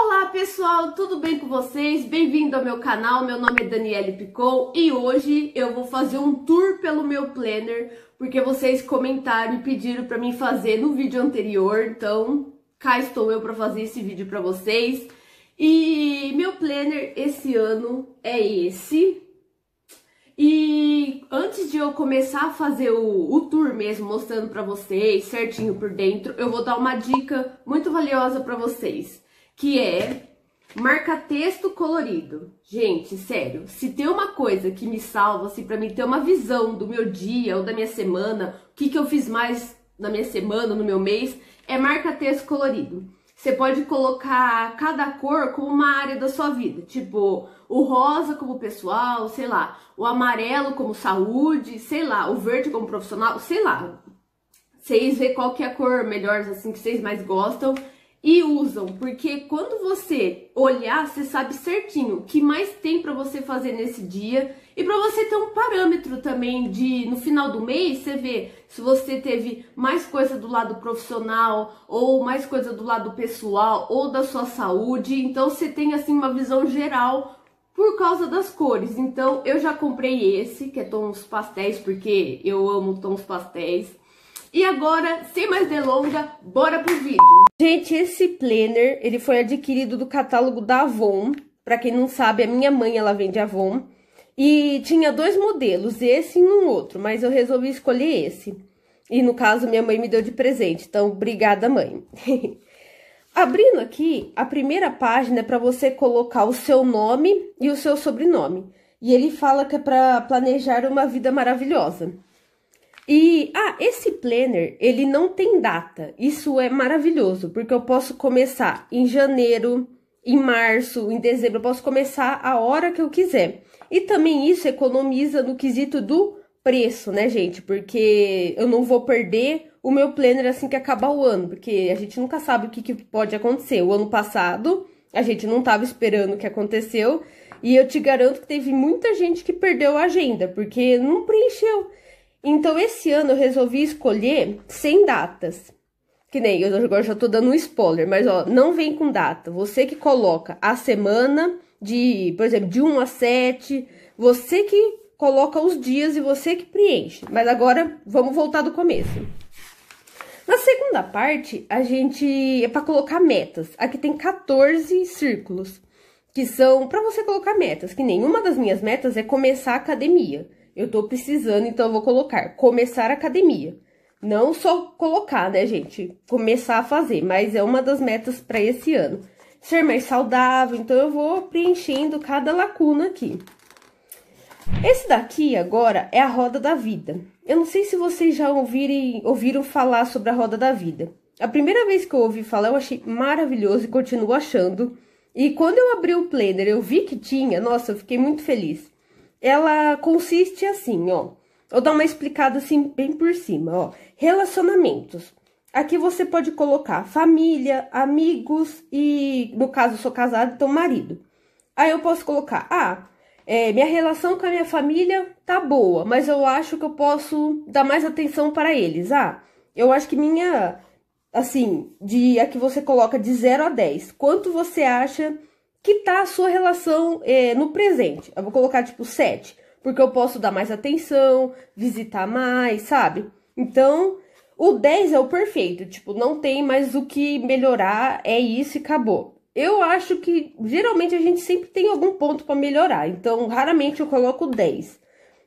Olá pessoal, tudo bem com vocês? Bem-vindo ao meu canal, meu nome é Daniele Picou e hoje eu vou fazer um tour pelo meu planner porque vocês comentaram e pediram para mim fazer no vídeo anterior, então cá estou eu para fazer esse vídeo para vocês. E meu planner esse ano é esse. E antes de eu começar a fazer o, o tour mesmo, mostrando para vocês certinho por dentro, eu vou dar uma dica muito valiosa para vocês que é marca-texto colorido. Gente, sério, se tem uma coisa que me salva, assim, pra mim ter uma visão do meu dia ou da minha semana, o que, que eu fiz mais na minha semana, no meu mês, é marca-texto colorido. Você pode colocar cada cor como uma área da sua vida, tipo o rosa como pessoal, sei lá, o amarelo como saúde, sei lá, o verde como profissional, sei lá. Vocês vê qual que é a cor melhor assim que vocês mais gostam e usam, porque quando você olhar, você sabe certinho o que mais tem para você fazer nesse dia e para você ter um parâmetro também de no final do mês você vê se você teve mais coisa do lado profissional ou mais coisa do lado pessoal ou da sua saúde, então você tem assim uma visão geral por causa das cores. Então eu já comprei esse, que é tons pastéis, porque eu amo tons pastéis. E agora, sem mais delonga, bora pro vídeo. Gente, esse planner, ele foi adquirido do catálogo da Avon. Pra quem não sabe, a minha mãe, ela vende Avon. E tinha dois modelos, esse e um outro, mas eu resolvi escolher esse. E no caso, minha mãe me deu de presente, então obrigada, mãe. Abrindo aqui, a primeira página é para você colocar o seu nome e o seu sobrenome. E ele fala que é para planejar uma vida maravilhosa. E ah, esse planner, ele não tem data. Isso é maravilhoso, porque eu posso começar em janeiro, em março, em dezembro, eu posso começar a hora que eu quiser. E também isso economiza no quesito do preço, né, gente? Porque eu não vou perder o meu planner assim que acabar o ano, porque a gente nunca sabe o que, que pode acontecer. O ano passado, a gente não estava esperando o que aconteceu, e eu te garanto que teve muita gente que perdeu a agenda, porque não preencheu. Então, esse ano eu resolvi escolher sem datas. Que nem eu agora já tô dando um spoiler, mas ó, não vem com data. Você que coloca a semana de, por exemplo, de 1 a 7, você que coloca os dias e você que preenche. Mas agora vamos voltar do começo. Na segunda parte, a gente é para colocar metas. Aqui tem 14 círculos que são para você colocar metas, que nenhuma das minhas metas é começar a academia. Eu tô precisando, então eu vou colocar começar academia. Não só colocar, né, gente? Começar a fazer, mas é uma das metas para esse ano. Ser mais saudável, então eu vou preenchendo cada lacuna aqui. Esse daqui agora é a roda da vida. Eu não sei se vocês já ouvirem, ouviram falar sobre a roda da vida. A primeira vez que eu ouvi falar, eu achei maravilhoso e continuo achando. E quando eu abri o planner, eu vi que tinha, nossa, eu fiquei muito feliz ela consiste assim, ó. Vou dar uma explicada assim bem por cima, ó. Relacionamentos. Aqui você pode colocar família, amigos e, no caso, sou casada, então marido. Aí eu posso colocar, ah, é, minha relação com a minha família tá boa, mas eu acho que eu posso dar mais atenção para eles. Ah, eu acho que minha, assim, de a que você coloca de 0 a 10, quanto você acha que tá a sua relação é, no presente. Eu vou colocar tipo 7, porque eu posso dar mais atenção, visitar mais, sabe? Então, o 10 é o perfeito, tipo, não tem mais o que melhorar, é isso e acabou. Eu acho que geralmente a gente sempre tem algum ponto para melhorar, então raramente eu coloco 10.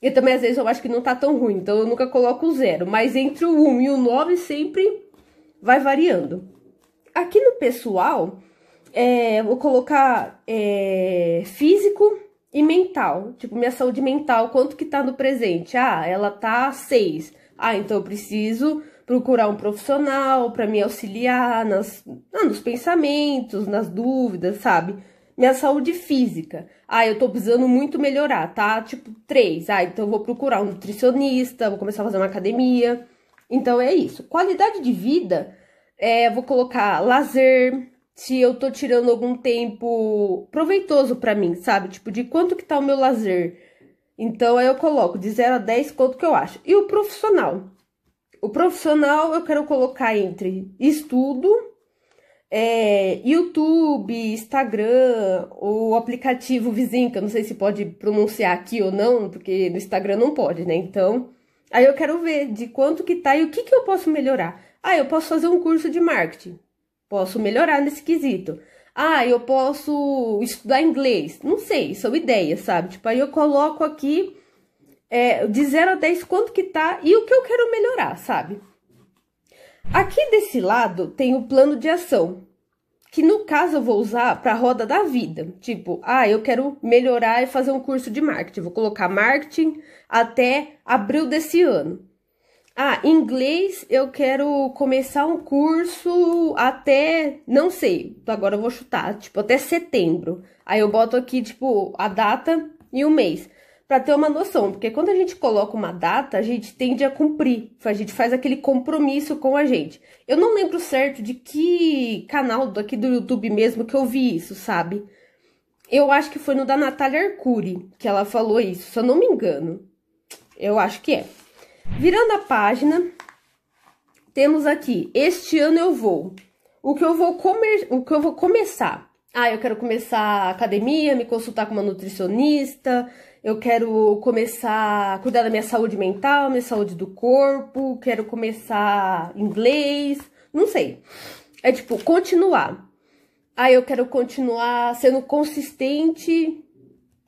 E também às vezes eu acho que não tá tão ruim, então eu nunca coloco o zero. Mas entre o 1 e o 9 sempre vai variando. Aqui no pessoal, é, vou colocar é, físico e mental. Tipo, minha saúde mental, quanto que tá no presente? Ah, ela tá seis Ah, então eu preciso procurar um profissional para me auxiliar nas, ah, nos pensamentos, nas dúvidas, sabe? Minha saúde física. Ah, eu tô precisando muito melhorar, tá? Tipo, três Ah, então eu vou procurar um nutricionista, vou começar a fazer uma academia. Então é isso. Qualidade de vida, é, vou colocar lazer, se eu tô tirando algum tempo proveitoso para mim, sabe? Tipo, de quanto que tá o meu lazer. Então aí eu coloco de 0 a 10 quanto que eu acho. E o profissional. O profissional eu quero colocar entre estudo, é, YouTube, Instagram, o aplicativo vizinho, que eu não sei se pode pronunciar aqui ou não, porque no Instagram não pode, né? Então, aí eu quero ver de quanto que tá e o que, que eu posso melhorar. Ah, eu posso fazer um curso de marketing. Posso melhorar nesse quesito. Ah, eu posso estudar inglês. Não sei, são ideias, sabe? Tipo, aí eu coloco aqui é, de 0 a 10 quanto que tá e o que eu quero melhorar, sabe? Aqui desse lado tem o plano de ação, que no caso eu vou usar para a roda da vida. Tipo, ah, eu quero melhorar e fazer um curso de marketing. Vou colocar marketing até abril desse ano. Ah, inglês eu quero começar um curso até, não sei, agora eu vou chutar, tipo, até setembro. Aí eu boto aqui, tipo, a data e o mês, para ter uma noção, porque quando a gente coloca uma data, a gente tende a cumprir, a gente faz aquele compromisso com a gente. Eu não lembro certo de que canal aqui do YouTube mesmo que eu vi isso, sabe? Eu acho que foi no da Natália Arcuri que ela falou isso, se eu não me engano. Eu acho que é. Virando a página, temos aqui: Este ano eu vou. O que eu vou, comer, o que eu vou começar? Ah, eu quero começar academia, me consultar com uma nutricionista, eu quero começar a cuidar da minha saúde mental, minha saúde do corpo, quero começar inglês, não sei. É tipo, continuar. Ah, eu quero continuar sendo consistente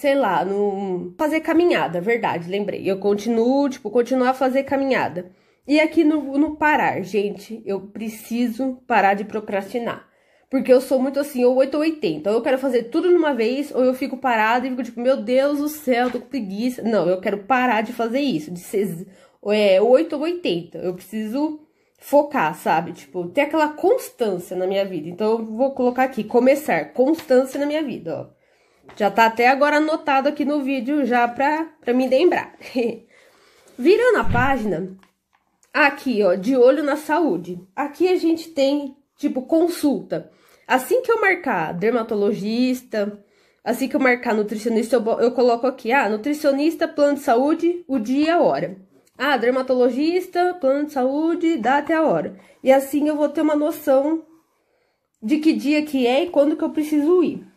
sei lá, no fazer caminhada, verdade, lembrei. Eu continuo, tipo, continuar a fazer caminhada. E aqui no, no parar, gente, eu preciso parar de procrastinar. Porque eu sou muito assim, ou 8 ou 80. Ou eu quero fazer tudo numa vez, ou eu fico parada e fico tipo, meu Deus do céu, tô com preguiça. Não, eu quero parar de fazer isso, de ser é, 8 ou 80. Eu preciso focar, sabe? Tipo, ter aquela constância na minha vida. Então eu vou colocar aqui, começar, constância na minha vida, ó. Já tá até agora anotado aqui no vídeo já pra, pra me lembrar. Virando a página, aqui ó, de olho na saúde. Aqui a gente tem, tipo, consulta. Assim que eu marcar dermatologista, assim que eu marcar nutricionista, eu, eu coloco aqui, ah, nutricionista, plano de saúde, o dia e a hora. Ah, dermatologista, plano de saúde, data e a hora. E assim eu vou ter uma noção de que dia que é e quando que eu preciso ir.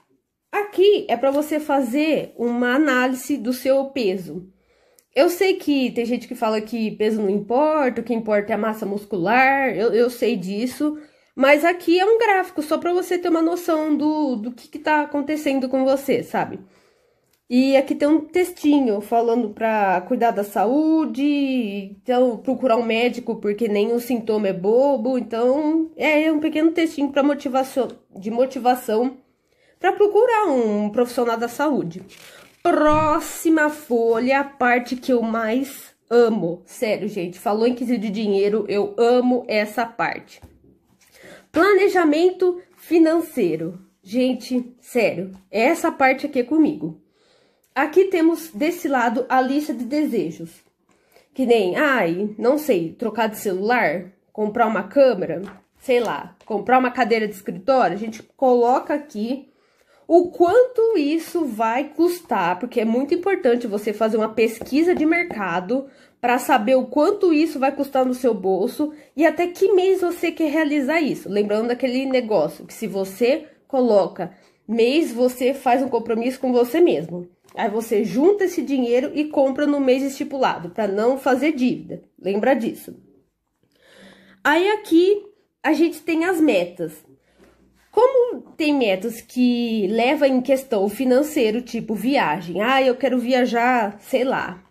Aqui é para você fazer uma análise do seu peso. Eu sei que tem gente que fala que peso não importa, o que importa é a massa muscular, eu, eu sei disso, mas aqui é um gráfico só para você ter uma noção do, do que, está acontecendo com você, sabe? E aqui tem um textinho falando para cuidar da saúde, então procurar um médico porque nenhum sintoma é bobo, então é um pequeno textinho para motivação, de motivação para procurar um profissional da saúde. Próxima folha, a parte que eu mais amo. Sério, gente, falou em quesito de dinheiro, eu amo essa parte. Planejamento financeiro. Gente, sério, é essa parte aqui é comigo. Aqui temos desse lado a lista de desejos. Que nem, ai, não sei, trocar de celular, comprar uma câmera, sei lá, comprar uma cadeira de escritório, a gente coloca aqui o quanto isso vai custar, porque é muito importante você fazer uma pesquisa de mercado para saber o quanto isso vai custar no seu bolso e até que mês você quer realizar isso. Lembrando daquele negócio que se você coloca mês, você faz um compromisso com você mesmo. Aí você junta esse dinheiro e compra no mês estipulado, para não fazer dívida. Lembra disso. Aí aqui a gente tem as metas. Como tem métodos que levam em questão o financeiro, tipo viagem, ah, eu quero viajar, sei lá,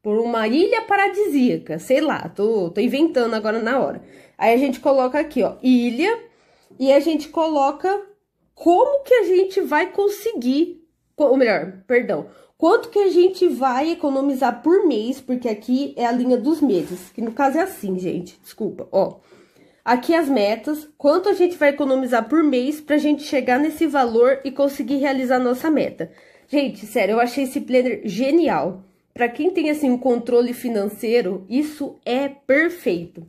por uma ilha paradisíaca, sei lá, tô, tô inventando agora na hora. Aí a gente coloca aqui, ó, ilha, e a gente coloca como que a gente vai conseguir, ou melhor, perdão, quanto que a gente vai economizar por mês, porque aqui é a linha dos meses, que no caso é assim, gente, desculpa, ó. Aqui as metas, quanto a gente vai economizar por mês para a gente chegar nesse valor e conseguir realizar nossa meta. Gente, sério, eu achei esse planner genial. Para quem tem assim um controle financeiro, isso é perfeito.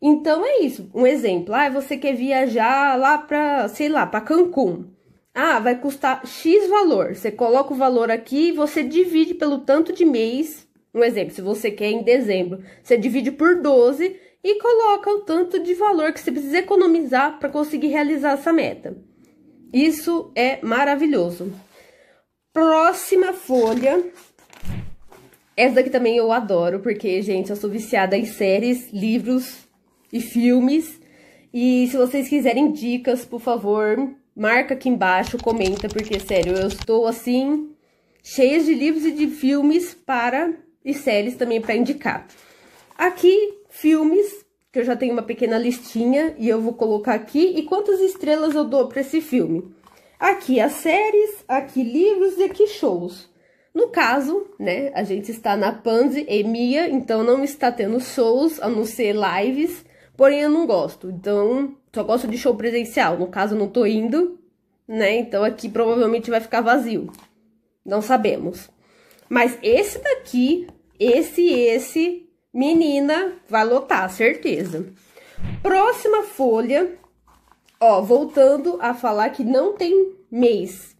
Então é isso, um exemplo. Ah, você quer viajar lá para, sei lá, para Cancún. Ah, vai custar X valor. Você coloca o valor aqui e você divide pelo tanto de mês. Um exemplo, se você quer em dezembro, você divide por 12 e coloca o tanto de valor que você precisa economizar para conseguir realizar essa meta. Isso é maravilhoso. Próxima folha. Essa daqui também eu adoro, porque, gente, eu sou viciada em séries, livros e filmes. E se vocês quiserem dicas, por favor, marca aqui embaixo, comenta, porque, sério, eu estou, assim, cheia de livros e de filmes para e séries também para indicar. Aqui filmes, que eu já tenho uma pequena listinha e eu vou colocar aqui, e quantas estrelas eu dou para esse filme. Aqui as séries, aqui livros e aqui shows. No caso, né, a gente está na Panzi e Mia, então não está tendo shows, a não ser lives, porém eu não gosto, então só gosto de show presencial, no caso eu não tô indo, né, então aqui provavelmente vai ficar vazio, não sabemos. Mas esse daqui, esse e esse Menina, vai lotar, certeza. Próxima folha, ó, voltando a falar que não tem mês.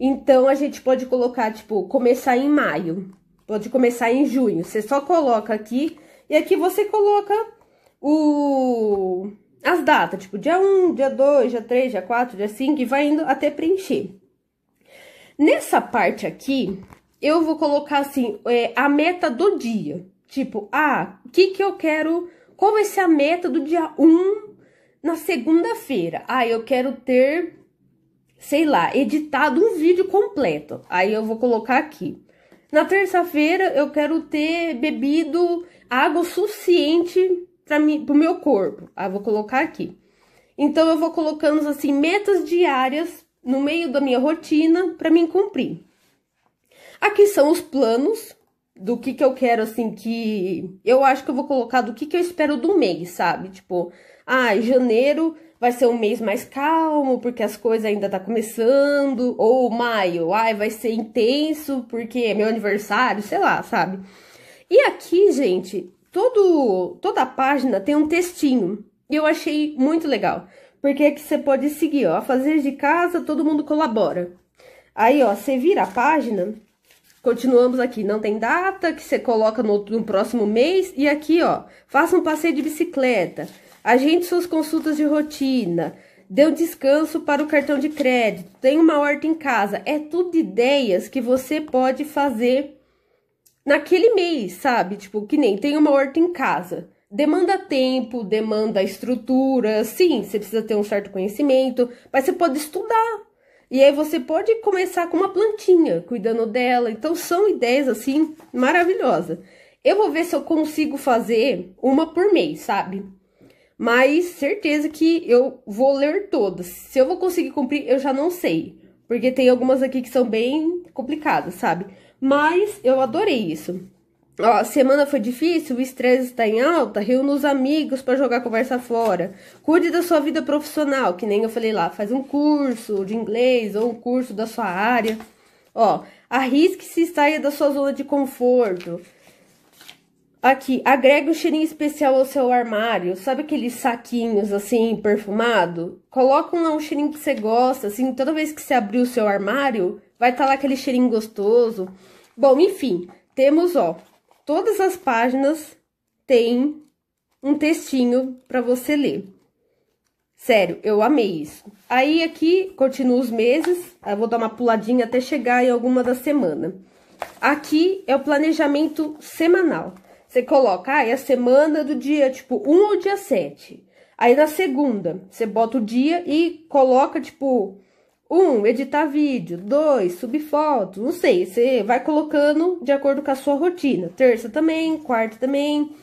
Então, a gente pode colocar, tipo, começar em maio. Pode começar em junho. Você só coloca aqui e aqui você coloca o as datas, tipo dia 1, dia 2, dia 3, dia 4, dia 5 e vai indo até preencher. Nessa parte aqui, eu vou colocar assim, é, a meta do dia. Tipo, ah, o que, que eu quero? Qual vai ser a meta do dia 1 na segunda-feira? Ah, eu quero ter, sei lá, editado um vídeo completo. Aí eu vou colocar aqui. Na terça-feira eu quero ter bebido água suficiente para o meu corpo. Ah, vou colocar aqui. Então eu vou colocando assim metas diárias no meio da minha rotina para mim cumprir. Aqui são os planos do que que eu quero, assim, que... Eu acho que eu vou colocar do que que eu espero do mês, sabe? Tipo, ah, janeiro vai ser um mês mais calmo, porque as coisas ainda tá começando. Ou maio, ai, vai ser intenso, porque é meu aniversário, sei lá, sabe? E aqui, gente, todo, toda a página tem um textinho. E eu achei muito legal. Porque aqui é você pode seguir, ó. Fazer de casa, todo mundo colabora. Aí, ó, você vira a página Continuamos aqui, não tem data, que você coloca no, no, próximo mês. E aqui, ó, faça um passeio de bicicleta, agende suas consultas de rotina, dê um descanso para o cartão de crédito, tem uma horta em casa. É tudo ideias que você pode fazer naquele mês, sabe? Tipo, que nem tem uma horta em casa. Demanda tempo, demanda estrutura, sim, você precisa ter um certo conhecimento, mas você pode estudar e aí você pode começar com uma plantinha, cuidando dela. Então são ideias assim maravilhosas. Eu vou ver se eu consigo fazer uma por mês, sabe? Mas certeza que eu vou ler todas. Se eu vou conseguir cumprir, eu já não sei. Porque tem algumas aqui que são bem complicadas, sabe? Mas eu adorei isso. Então- ó, a semana foi difícil, o estresse está em alta, reúna os amigos para jogar conversa fora. Cuide da sua vida profissional, que nem eu falei lá, faz um curso de inglês ou um curso da sua área. Ó, arrisque-se e saia da sua zona de conforto. Aqui, agregue um cheirinho especial ao seu armário. Sabe aqueles saquinhos assim, perfumado? Coloca um, um cheirinho que você gosta, assim, toda vez que você abrir o seu armário, vai estar tá lá aquele cheirinho gostoso. Bom, enfim, temos, ó, Todas as páginas têm um textinho para você ler. Sério, eu amei isso. Aí aqui continua os meses, eu vou dar uma puladinha até chegar em alguma da semana. Aqui é o planejamento semanal. Você coloca, ah, é a semana do dia, tipo, 1 ou dia 7. Aí na segunda, você bota o dia e coloca, tipo, um, editar vídeo. Dois, subir fotos. Não sei, você vai colocando de acordo com a sua rotina. Terça também, quarta também.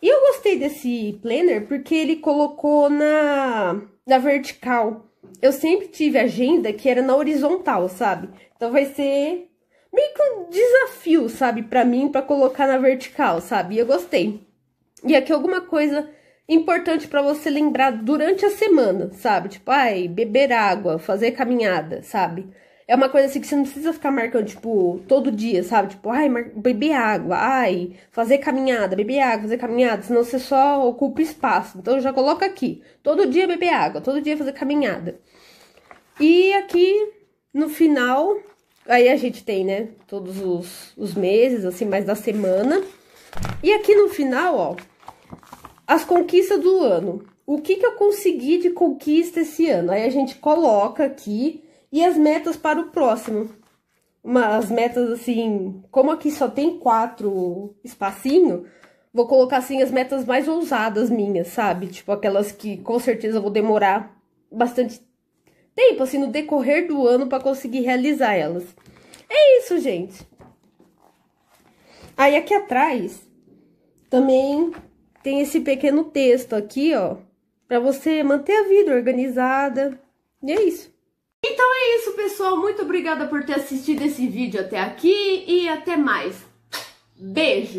E eu gostei desse planner porque ele colocou na, na vertical. Eu sempre tive agenda que era na horizontal, sabe? Então vai ser meio que um desafio, sabe, para mim, para colocar na vertical, sabe? E eu gostei. E aqui alguma coisa importante para você lembrar durante a semana, sabe? Tipo, ai, beber água, fazer caminhada, sabe? É uma coisa assim que você não precisa ficar marcando, tipo, todo dia, sabe? Tipo, ai, beber água, ai, fazer caminhada, beber água, fazer caminhada, senão você só ocupa espaço. Então já coloca aqui. Todo dia beber água, todo dia fazer caminhada. E aqui no final, aí a gente tem, né, todos os, os meses, assim, mais da semana. E aqui no final, ó, as conquistas do ano. O que, que eu consegui de conquista esse ano? Aí a gente coloca aqui e as metas para o próximo. as metas assim, como aqui só tem quatro espacinho, vou colocar assim as metas mais ousadas minhas, sabe? Tipo aquelas que com certeza vou demorar bastante tempo, assim, no decorrer do ano para conseguir realizar elas. É isso, gente. Aí aqui atrás também tem esse pequeno texto aqui, ó, para você manter a vida organizada. E é isso. Então é isso, pessoal. Muito obrigada por ter assistido esse vídeo até aqui e até mais. Beijo!